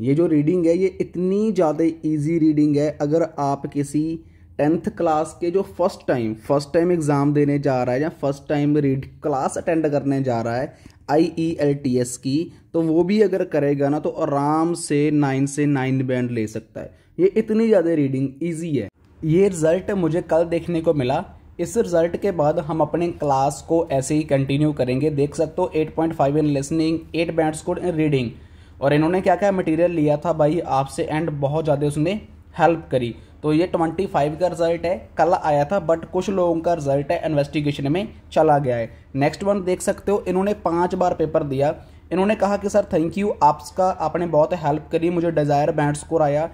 ये जो रीडिंग है ये इतनी ज़्यादा इजी रीडिंग है अगर आप किसी टेंथ क्लास के जो first time first time exam देने जा रहा है या first time read class attend करने जा रहा है I E L T S की तो वो भी अगर करेगा ना तो आराम से नाइन से नाइन बैंड ले सकता है ये इतनी ज़्यादा रीडिंग ईजी है ये रिज़ल्ट मुझे कल देखने को मिला इस रिज़ल्ट के बाद हम अपने क्लास को ऐसे ही कंटिन्यू करेंगे देख सकते हो 8.5 in listening 8 band score in reading और इन्होंने क्या क्या मटेरियल लिया था भाई आपसे एंड बहुत ज़्यादा उसने हेल्प करी तो ये ट्वेंटी फाइव का रिजल्ट है कल आया था बट कुछ लोगों का रिजल्ट है इन्वेस्टिगेशन में चला गया है नेक्स्ट वन देख सकते हो इन्होंने पाँच बार पेपर दिया इन्होंने कहा कि सर थैंक यू आपका आपने बहुत हेल्प करी मुझे डिज़ायर बैंड स्कोर आया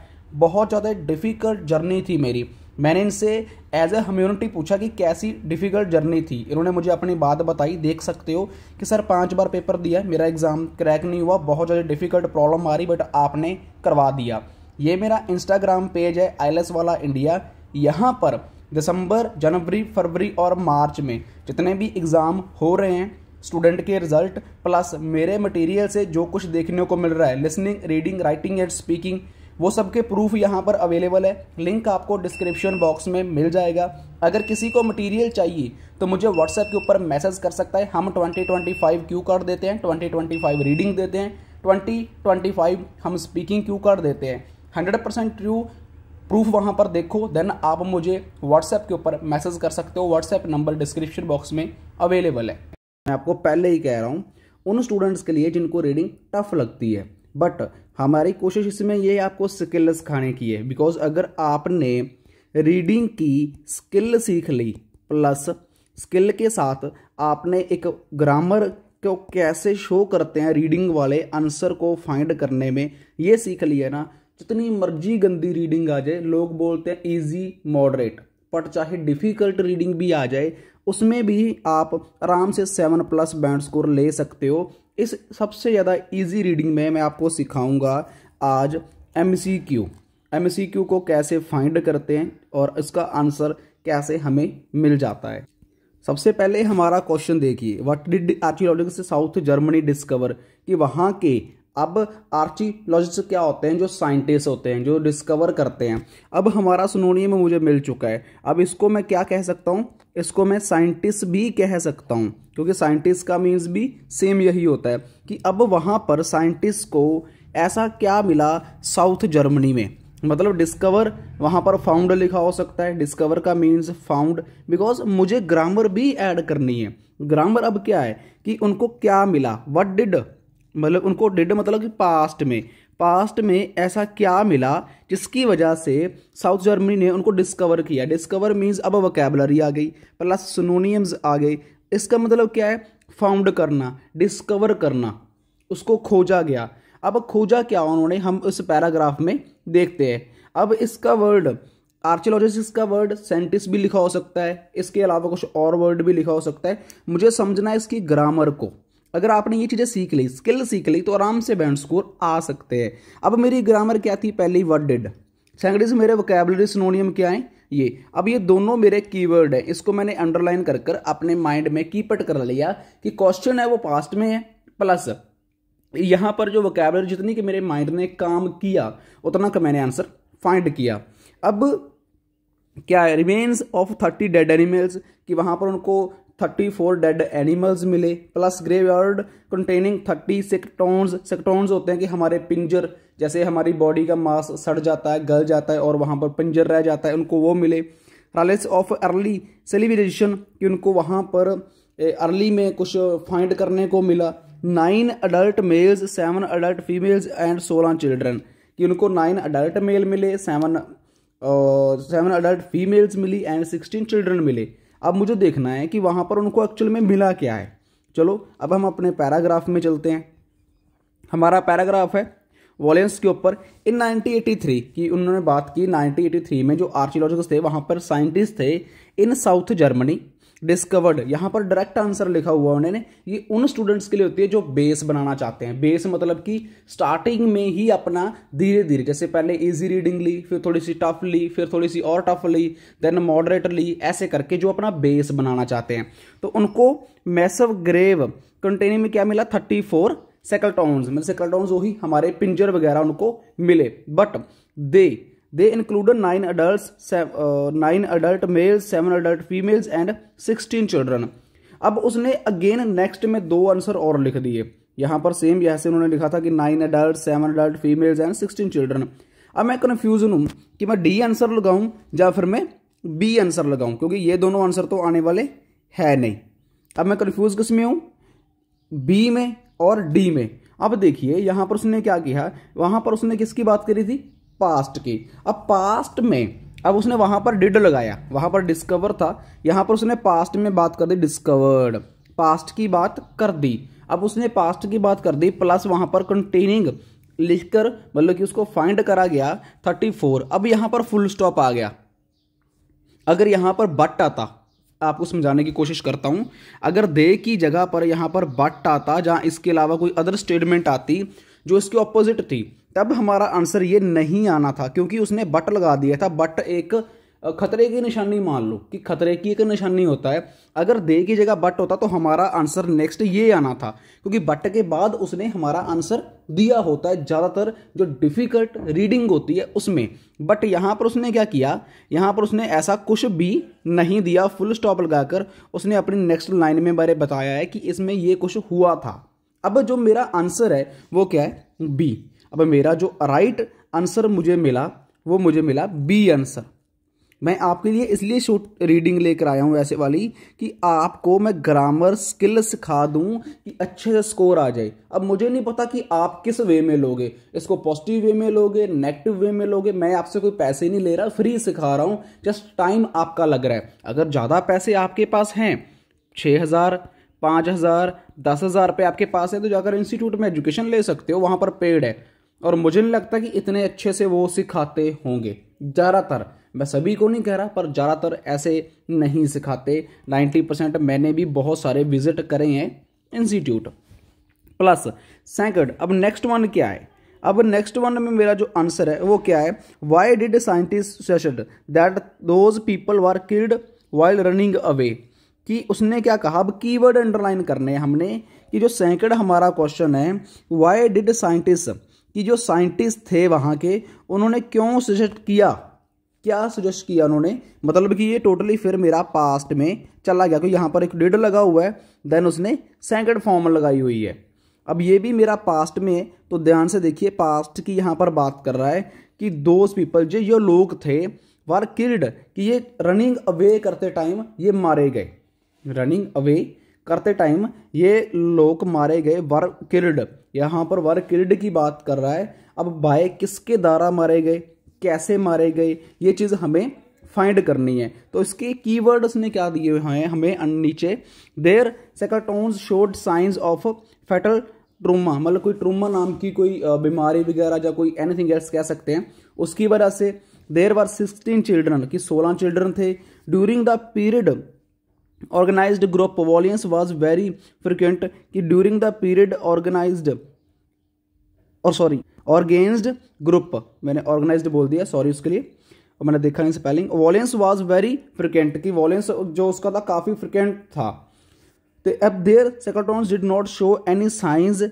बहुत ज़्यादा डिफ़िकल्ट जर्नी थी मेरी मैंने इनसे एज ए ह्यूमनिटी पूछा कि कैसी डिफ़िकल्ट जर्नी थी इन्होंने मुझे अपनी बात बताई देख सकते हो कि सर पांच बार पेपर दिया मेरा एग्ज़ाम क्रैक नहीं हुआ बहुत ज़्यादा डिफ़िकल्ट प्रॉब्लम आ रही बट आपने करवा दिया ये मेरा इंस्टाग्राम पेज है आई वाला इंडिया यहाँ पर दिसंबर जनवरी फरवरी और मार्च में जितने भी एग्ज़ाम हो रहे हैं स्टूडेंट के रिजल्ट प्लस मेरे मटेरियल से जो कुछ देखने को मिल रहा है listening reading writing and speaking वो सबके प्रूफ यहाँ पर अवेलेबल है लिंक आपको डिस्क्रिप्शन बॉक्स में मिल जाएगा अगर किसी को मटेरियल चाहिए तो मुझे व्हाट्सएप के ऊपर मैसेज कर सकता है हम 2025 क्यू कर देते हैं 2025 रीडिंग देते हैं 2025 हम स्पीकिंग क्यू कर देते हैं 100 परसेंट ट्रू प्रूफ वहाँ पर देखो देन आप मुझे व्हाट्सएप के ऊपर मैसेज कर सकते हो व्हाट्सएप नंबर डिस्क्रिप्शन बॉक्स में अवेलेबल है मैं आपको पहले ही कह रहा हूँ उन स्टूडेंट्स के लिए जिनको रीडिंग टफ लगती है बट हमारी कोशिश इसमें ये आपको स्किल सिखाने की है बिकॉज अगर आपने रीडिंग की स्किल सीख ली प्लस स्किल के साथ आपने एक ग्रामर को कैसे शो करते हैं रीडिंग वाले आंसर को फाइंड करने में ये सीख लिया ना जितनी मर्जी गंदी रीडिंग आ जाए लोग बोलते हैं इजी मॉडरेट पर चाहे डिफ़िकल्ट रीडिंग भी आ जाए उसमें भी आप आराम से सेवन प्लस बैंड स्कोर ले सकते हो इस सबसे ज़्यादा इजी रीडिंग में मैं आपको सिखाऊंगा आज M C Q M C Q को कैसे फाइंड करते हैं और इसका आंसर कैसे हमें मिल जाता है सबसे पहले हमारा क्वेश्चन देखिए what did archaeologist south Germany discover कि वहाँ के अब आर्चीलॉजिस्ट क्या होते हैं जो साइंटिस्ट होते हैं जो डिस्कवर करते हैं अब हमारा सुनोनियम मुझे मिल चुका है अब इसको मैं क्या कह सकता हूँ इसको मैं साइंटिस्ट भी कह सकता हूँ क्योंकि साइंटिस्ट का मीन्स भी सेम यही होता है कि अब वहाँ पर साइंटिस्ट को ऐसा क्या मिला साउथ जर्मनी में मतलब डिस्कवर वहाँ पर फाउंड लिखा हो सकता है डिस्कवर का मीन्स फाउंड बिकॉज मुझे ग्रामर भी ऐड करनी है ग्रामर अब क्या है कि उनको क्या मिला वट डिड मतलब उनको डिड मतलब कि पास्ट में पास्ट में ऐसा क्या मिला जिसकी वजह से साउथ जर्मनी ने उनको डिस्कवर किया डिस्कवर मीन्स अब वकेबलरी आ गई प्लस सुनोनियम्स आ गए इसका मतलब क्या है फाउंड करना डिस्कवर करना उसको खोजा गया अब खोजा क्या उन्होंने हम उस पैराग्राफ में देखते हैं अब इसका वर्ड आर्चोलॉजिस्ट का वर्ड साइंटिस्ट भी लिखा हो सकता है इसके अलावा कुछ और वर्ड भी लिखा हो सकता है मुझे समझना है इसकी ग्रामर को अगर आपने ये चीज़ें सीख ली स्किल सीख ली तो आराम से बैंड स्कोर आ सकते हैं अब मेरी ग्रामर क्या थी पहली वर्ड डिड सेकंड इज मेरे वोकेबलरी सिनोनियम क्या है ये अब ये दोनों मेरे कीवर्ड हैं इसको मैंने अंडरलाइन कर कर अपने माइंड में कीपट कर लिया कि क्वेश्चन है वो पास्ट में है प्लस यहाँ पर जो वोकेबलरी जितनी कि मेरे माइंड ने काम किया उतना का मैंने आंसर फाइंड किया अब क्या है remains of thirty dead animals कि वहाँ पर उनको थर्टी फोर डेड एनिमल्स मिले plus graveyard containing thirty skeletons skeletons होते हैं कि हमारे पिंजर जैसे हमारी बॉडी का मास सड़ जाता है गल जाता है और वहाँ पर पिंजर रह जाता है उनको वो मिले रालेस ऑफ अर्ली सेलिब्रेशन कि उनको वहाँ पर अर्ली में कुछ फाइंड करने को मिला nine adult males seven adult females and सोलह चिल्ड्रन कि उनको नाइन अडल्ट मेल मिले सेवन सेवन अडल्ट फीमेल्स मिली एंड सिक्सटीन चिल्ड्रन मिले अब मुझे देखना है कि वहाँ पर उनको एक्चुअल में मिला क्या है चलो अब हम अपने पैराग्राफ में चलते हैं हमारा पैराग्राफ है वॉलेंस के ऊपर इन 1983 की उन्होंने बात की 1983 में जो आर्चियोलॉजिस्ट थे वहाँ पर साइंटिस्ट थे इन साउथ जर्मनी डिस्कवर्ड यहां पर डायरेक्ट आंसर लिखा हुआ उन्होंने ये उन स्टूडेंट्स के लिए होती है जो बेस बनाना चाहते हैं बेस मतलब कि स्टार्टिंग में ही अपना धीरे धीरे जैसे पहले इजी रीडिंग ली फिर थोड़ी सी टफ ली फिर थोड़ी सी और toughly then moderately ऐसे करके जो अपना बेस बनाना चाहते हैं तो उनको मैसव ग्रेव कंटेनर में क्या मिला थर्टी फोर सेकल्टोन्स मतलब सेकल्टोन्स वही हमारे पिंजर वगैरह उनको मिले but they they include nine adult nine adult 9 seven adult females and sixteen children अब उसने अगेन नेक्स्ट में दो आंसर और लिख दिए यहाँ पर सेम यहाँ से उन्होंने लिखा था कि nine adult seven adult females and sixteen children अब मैं कन्फ्यूज हूँ कि मैं डी आंसर लगाऊँ या फिर मैं बी आंसर लगाऊँ क्योंकि ये दोनों आंसर तो आने वाले है नहीं अब मैं कन्फ्यूज किस में हूँ बी में और डी में अब देखिए यहाँ पर उसने क्या किया वहाँ पर उसने किसकी बात करी थी पास्ट की अब पास्ट में अब उसने वहां पर डिड लगाया वहां पर डिस्कवर था यहां पर उसने पास्ट में बात कर दी डिस्कवर्ड पास्ट की बात कर दी अब उसने पास्ट की बात कर दी प्लस वहां पर कंटेनिंग लिखकर मतलब कि उसको फाइंड करा गया थर्टी फोर अब यहाँ पर फुल स्टॉप आ गया अगर यहाँ पर बट आता आपको समझाने की कोशिश करता हूँ अगर दे की जगह पर यहाँ पर बट आता जहाँ इसके अलावा कोई अदर स्टेटमेंट आती जो इसकी ऑपोजिट थी तब हमारा आंसर ये नहीं आना था क्योंकि उसने बट लगा दिया था बट एक खतरे की निशानी मान लो कि खतरे की एक निशानी होता है अगर दे की जगह बट होता तो हमारा आंसर नेक्स्ट ये आना था क्योंकि बट के बाद उसने हमारा आंसर दिया होता है ज़्यादातर जो डिफ़िकल्ट रीडिंग होती है उसमें बट यहाँ पर उसने क्या किया यहाँ पर उसने ऐसा कुछ भी नहीं दिया फुल स्टॉप लगाकर उसने अपनी नेक्स्ट लाइन में बारे बताया है कि इसमें ये कुछ हुआ था अब जो मेरा आंसर है वो क्या है बी अब मेरा जो राइट आंसर मुझे मिला वो मुझे मिला बी आंसर मैं आपके लिए इसलिए शूट रीडिंग लेकर आया हूँ ऐसे वाली कि आपको मैं ग्रामर स्किल सिखा दूँ कि अच्छे से स्कोर आ जाए अब मुझे नहीं पता कि आप किस वे में लोगे इसको पॉजिटिव वे में लोगे नेगेटिव वे में लोगे मैं आपसे कोई पैसे नहीं ले रहा फ्री सिखा रहा हूँ जस्ट टाइम आपका लग रहा है अगर ज़्यादा पैसे आपके पास हैं छः हज़ार पाँच हज़ार दस हज़ार रुपये आपके पास है तो जाकर इंस्टीट्यूट में एजुकेशन ले सकते हो वहाँ पर पेड है और मुझे नहीं लगता कि इतने अच्छे से वो सिखाते होंगे ज़्यादातर मैं सभी को नहीं कह रहा पर ज़्यादातर ऐसे नहीं सिखाते 90 परसेंट मैंने भी बहुत सारे विजिट करे हैं इंस्टीट्यूट प्लस सेकंड अब नेक्स्ट वन क्या है अब नेक्स्ट वन में मेरा जो आंसर है वो क्या है why did scientists session that those people were killed while running away कि उसने क्या कहा अब कीवर्ड अंडरलाइन करने हैं हमने कि जो सैकड़ हमारा क्वेश्चन है वाई डिड साइंटिस्ट कि जो साइंटिस्ट थे वहाँ के उन्होंने क्यों सजेस्ट किया क्या सजेस्ट किया उन्होंने मतलब कि ये टोटली फिर मेरा पास्ट में चला गया क्योंकि यहाँ पर एक डिड लगा हुआ है देन उसने सेकंड फॉर्म लगाई हुई है अब ये भी मेरा पास्ट में है तो ध्यान से देखिए पास्ट की यहाँ पर बात कर रहा है कि दोज पीपल जो ये लोग थे वार किल्ड कि ये रनिंग अवे करते टाइम ये मारे गए रनिंग अवे करते टाइम ये लोग मारे गए वर किल्ड यहाँ पर वर किल्ड की बात कर रहा है अब बाय किसके द्वारा मारे गए कैसे मारे गए ये चीज़ हमें फाइंड करनी है तो इसके कीवर्ड उसने क्या दिए हुए हैं हमें नीचे there skeletons showed signs of fatal trauma मतलब कोई ट्रूमा नाम की कोई बीमारी वगैरह या कोई एनीथिंग एल्स कह सकते हैं उसकी वजह से देर वर सिक्सटीन चिल्ड्रन कि सोलह चिल्ड्रन थे during the period organized group violence violence very very frequent कि during the period organized और सॉरी ऑर्गेन्स्ड ग्रुप मैंने ऑर्गेनाइज बोल दिया सॉरी उसके लिए और मैंने देखा नहीं spelling violence was very frequent कि वॉलियंस जो उसका था काफ़ी फ्रिक्वेंट था तो अब there skeletons did not show any signs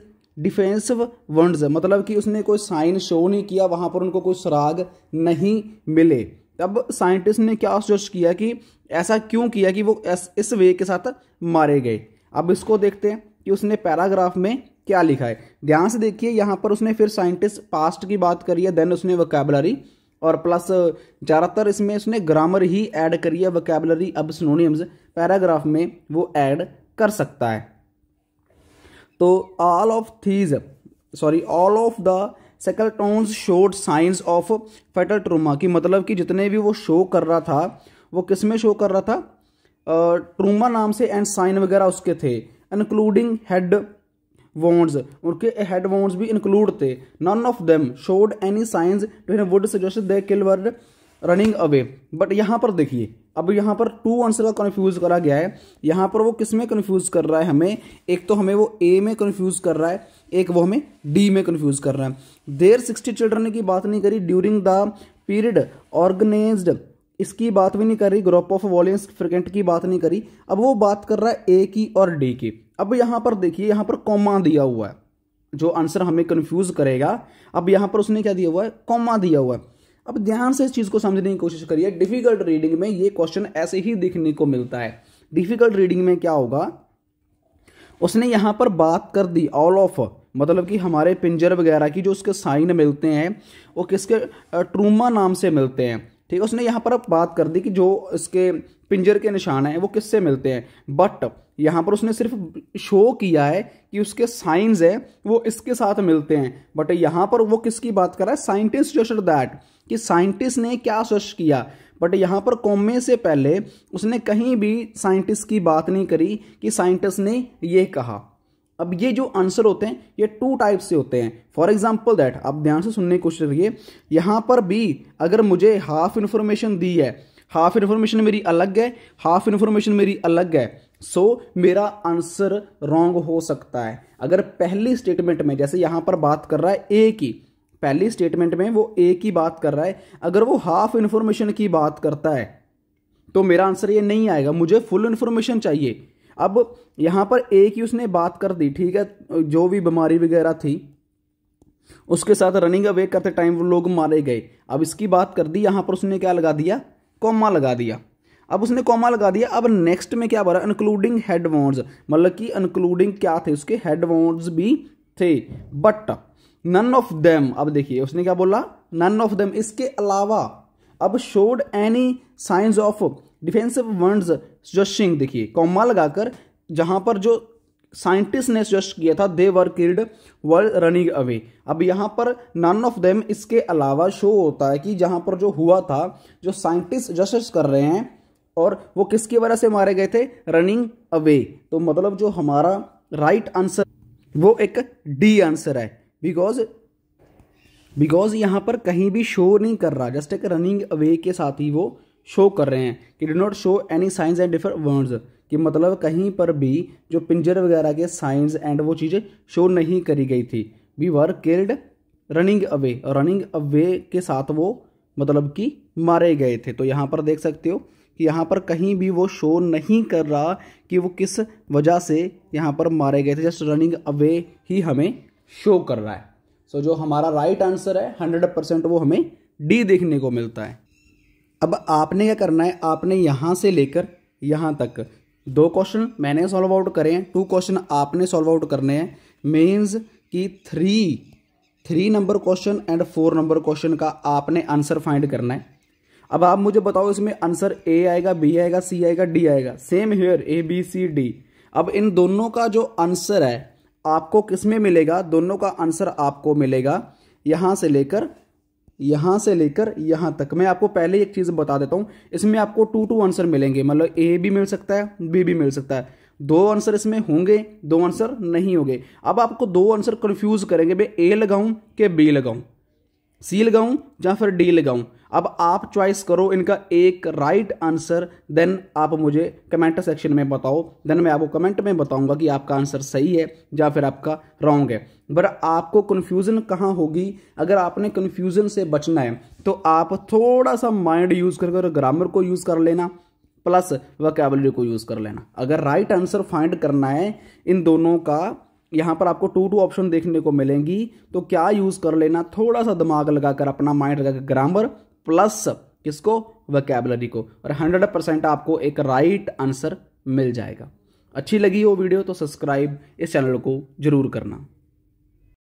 defensive words मतलब कि उसने कोई साइन शो नहीं किया वहां पर उनको कोई सुराग नहीं मिले तब साइंटिस्ट ने क्या सोच किया कि ऐसा क्यों किया कि वो इस वे के साथ मारे गए अब इसको देखते हैं कि उसने पैराग्राफ में क्या लिखा है ध्यान से देखिए यहाँ पर उसने फिर साइंटिस्ट पास्ट की बात करी है देन उसने वोकेबलरी और प्लस ज़्यादातर इसमें उसने ग्रामर ही ऐड करी है वोकेबलरी अब सिनोनिम्स पैराग्राफ में वो ऐड कर सकता है तो all of these sorry all of the skeletons showed signs of fatal trauma की मतलब कि जितने भी वो शो कर रहा था वो किस में शो कर रहा था ट्रूमा नाम से एंड साइन वगैरह उसके थे इंक्लूडिंग हेड वॉन्ड्स उनके हेड वॉन्ड्स भी इंक्लूड थे none of them showed any signs would suggest they kill word running away but यहाँ पर देखिए अब यहाँ पर टू आंसर का कन्फ्यूज करा गया है यहाँ पर वो किस में कन्फ्यूज कर रहा है हमें एक तो हमें वो ए में कन्फ्यूज कर रहा है एक वो हमें डी में कन्फ्यूज कर रहा है देर सिक्सटी चिल्ड्रन की बात नहीं करी ड्यूरिंग द पीरियड ऑर्गेनाइज इसकी बात भी नहीं कर रही ग्रुप ऑफ वॉलियंस फ्रिकेंट की बात नहीं करी अब वो बात कर रहा है ए की और डी की अब यहाँ पर देखिए यहाँ पर कॉमा दिया हुआ है जो आंसर हमें कन्फ्यूज करेगा अब यहाँ पर उसने क्या दिया हुआ है कॉमा दिया हुआ है अब ध्यान से इस चीज़ को समझने की कोशिश करिए डिफिकल्ट रीडिंग में ये क्वेश्चन ऐसे ही देखने को मिलता है डिफिकल्ट रीडिंग में क्या होगा उसने यहाँ पर बात कर दी ऑल ऑफ मतलब कि हमारे पिंजर वगैरह की जो उसके साइन मिलते हैं वो किसके ट्रूमा नाम से मिलते हैं ठीक है उसने यहाँ पर अब बात कर दी कि जो इसके पिंजर के निशान हैं वो किससे मिलते हैं बट यहाँ पर उसने सिर्फ शो किया है कि उसके साइंस हैं वो इसके साथ मिलते हैं बट यहाँ पर वो किसकी बात कर रहा है साइंटिस्ट जो दैट कि साइंटिस्ट ने क्या सोच किया बट यहाँ पर कॉमे से पहले उसने कहीं भी साइंटिस्ट की बात नहीं करी कि साइंटिस्ट ने ये कहा अब ये जो आंसर होते हैं ये टू टाइप से होते हैं फॉर एग्जाम्पल दैट आप ध्यान से सुनने की कोशिश करिए यहाँ पर भी अगर मुझे हाफ इन्फॉर्मेशन दी है हाफ इन्फॉर्मेशन मेरी अलग है हाफ इन्फॉर्मेशन मेरी अलग है सो so, मेरा आंसर रॉन्ग हो सकता है अगर पहली स्टेटमेंट में जैसे यहाँ पर बात कर रहा है ए की पहली स्टेटमेंट में वो ए की बात कर रहा है अगर वो हाफ इन्फॉर्मेशन की बात करता है तो मेरा आंसर ये नहीं आएगा मुझे फुल इन्फॉर्मेशन चाहिए अब यहाँ पर ए की उसने बात कर दी ठीक है जो भी बीमारी वगैरह थी उसके साथ रनिंग अवे करते टाइम वो लोग मारे गए अब इसकी बात कर दी यहाँ पर उसने क्या लगा दिया कॉमा लगा दिया अब उसने कॉमा लगा दिया अब नेक्स्ट में क्या बोला इंक्लूडिंग हेडवॉन्स मतलब कि इंक्लूडिंग क्या थे उसके हेडवॉन्स भी थे बट नन ऑफ देम अब देखिए उसने क्या बोला नन ऑफ देम इसके अलावा अब showed any signs of defensive words जशिंग देखिए कॉमा लगाकर जहां पर जो साइंटिस्ट ने सजेस्ट किया था they were killed were running away अब यहां पर नन ऑफ देम इसके अलावा शो होता है कि जहां पर जो हुआ था जो साइंटिस्ट जस्टिस कर रहे हैं और वो किसकी वजह से मारे गए थे रनिंग अवे तो मतलब जो हमारा राइट right आंसर वो एक डी आंसर है बिकॉज बिकॉज यहाँ पर कहीं भी शो नहीं कर रहा जस्ट एक रनिंग अवे के साथ ही वो शो कर रहे हैं कि did not show any signs and differ words कि मतलब कहीं पर भी जो पिंजर वगैरह के साइंस एंड वो चीज़ें शो नहीं करी गई थी we were killed running away और रनिंग अवे के साथ वो मतलब कि मारे गए थे तो यहाँ पर देख सकते हो कि यहाँ पर कहीं भी वो शो नहीं कर रहा कि वो किस वजह से यहाँ पर मारे गए थे जस्ट रनिंग अवे ही हमें शो कर रहा है सो so, जो हमारा राइट right आंसर है हंड्रेड परसेंट वो हमें डी देखने को मिलता है अब आपने क्या करना है आपने यहाँ से लेकर यहाँ तक दो क्वेश्चन मैंने सॉल्व आउट करे हैं टू क्वेश्चन आपने सॉल्व आउट करने हैं मीन्स कि three three number question and four number question का आपने आंसर फाइंड करना है अब आप मुझे बताओ इसमें आंसर ए आएगा बी आएगा सी आएगा डी आएगा same here A B C D अब इन दोनों का जो आंसर है आपको किस में मिलेगा दोनों का आंसर आपको मिलेगा यहाँ से लेकर यहाँ से लेकर यहाँ तक मैं आपको पहले एक चीज़ बता देता हूँ इसमें आपको टू टू आंसर मिलेंगे मतलब ए भी मिल सकता है बी भी मिल सकता है दो आंसर इसमें होंगे दो आंसर नहीं होंगे अब आपको दो आंसर कंफ्यूज करेंगे भाई ए लगाऊं कि बी लगाऊं सी लगाऊं या फिर डी लगाऊं अब आप चॉइस करो इनका एक राइट आंसर देन आप मुझे कमेंट सेक्शन में बताओ देन मैं आपको कमेंट में बताऊंगा कि आपका आंसर सही है या फिर आपका रॉन्ग है बट आपको कन्फ्यूज़न कहाँ होगी अगर आपने कन्फ्यूज़न से बचना है तो आप थोड़ा सा माइंड यूज़ कर, कर ग्रामर को यूज़ कर लेना प्लस वकेबलरी को यूज़ कर लेना अगर राइट आंसर फाइंड करना है इन दोनों का यहाँ पर आपको टू टू ऑप्शन देखने को मिलेंगी तो क्या यूज़ कर लेना थोड़ा सा दिमाग लगाकर अपना माइंड लगाकर ग्रामर प्लस किसको वैकेबलरी को और हंड्रेड परसेंट आपको एक राइट आंसर मिल जाएगा अच्छी लगी वो वीडियो तो सब्सक्राइब इस चैनल को जरूर करना